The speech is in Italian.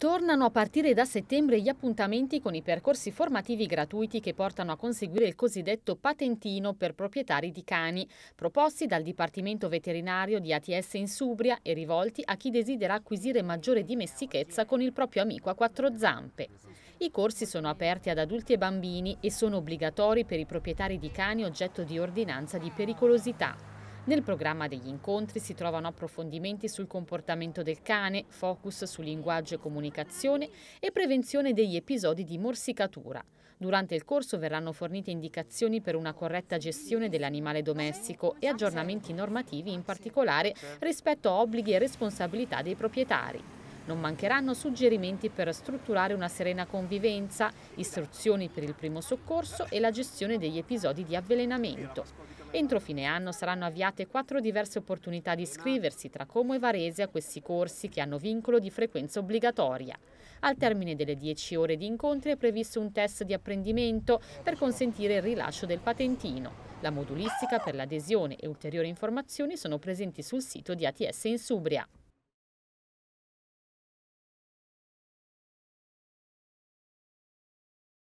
Tornano a partire da settembre gli appuntamenti con i percorsi formativi gratuiti che portano a conseguire il cosiddetto patentino per proprietari di cani, proposti dal Dipartimento Veterinario di ATS in Subria e rivolti a chi desidera acquisire maggiore dimestichezza con il proprio amico a quattro zampe. I corsi sono aperti ad adulti e bambini e sono obbligatori per i proprietari di cani oggetto di ordinanza di pericolosità. Nel programma degli incontri si trovano approfondimenti sul comportamento del cane, focus su linguaggio e comunicazione e prevenzione degli episodi di morsicatura. Durante il corso verranno fornite indicazioni per una corretta gestione dell'animale domestico e aggiornamenti normativi in particolare rispetto a obblighi e responsabilità dei proprietari. Non mancheranno suggerimenti per strutturare una serena convivenza, istruzioni per il primo soccorso e la gestione degli episodi di avvelenamento. Entro fine anno saranno avviate quattro diverse opportunità di iscriversi tra Como e Varese a questi corsi che hanno vincolo di frequenza obbligatoria. Al termine delle 10 ore di incontri è previsto un test di apprendimento per consentire il rilascio del patentino. La modulistica per l'adesione e ulteriori informazioni sono presenti sul sito di ATS in Subria.